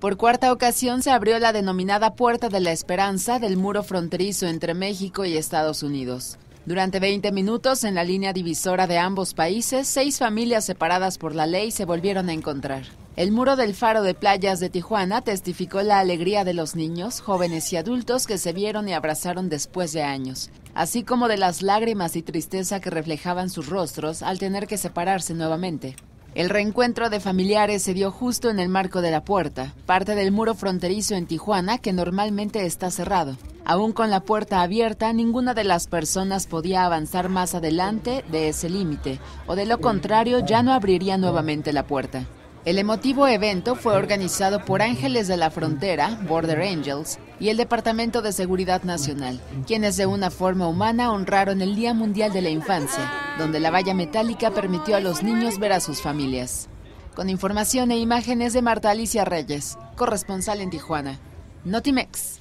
Por cuarta ocasión se abrió la denominada Puerta de la Esperanza del muro fronterizo entre México y Estados Unidos. Durante 20 minutos, en la línea divisora de ambos países, seis familias separadas por la ley se volvieron a encontrar. El muro del faro de playas de Tijuana testificó la alegría de los niños, jóvenes y adultos que se vieron y abrazaron después de años, así como de las lágrimas y tristeza que reflejaban sus rostros al tener que separarse nuevamente. El reencuentro de familiares se dio justo en el marco de la puerta, parte del muro fronterizo en Tijuana que normalmente está cerrado. Aún con la puerta abierta, ninguna de las personas podía avanzar más adelante de ese límite, o de lo contrario ya no abriría nuevamente la puerta. El emotivo evento fue organizado por Ángeles de la Frontera, Border Angels, y el Departamento de Seguridad Nacional, quienes de una forma humana honraron el Día Mundial de la Infancia donde la valla metálica permitió a los niños ver a sus familias. Con información e imágenes de Marta Alicia Reyes, corresponsal en Tijuana. Notimex.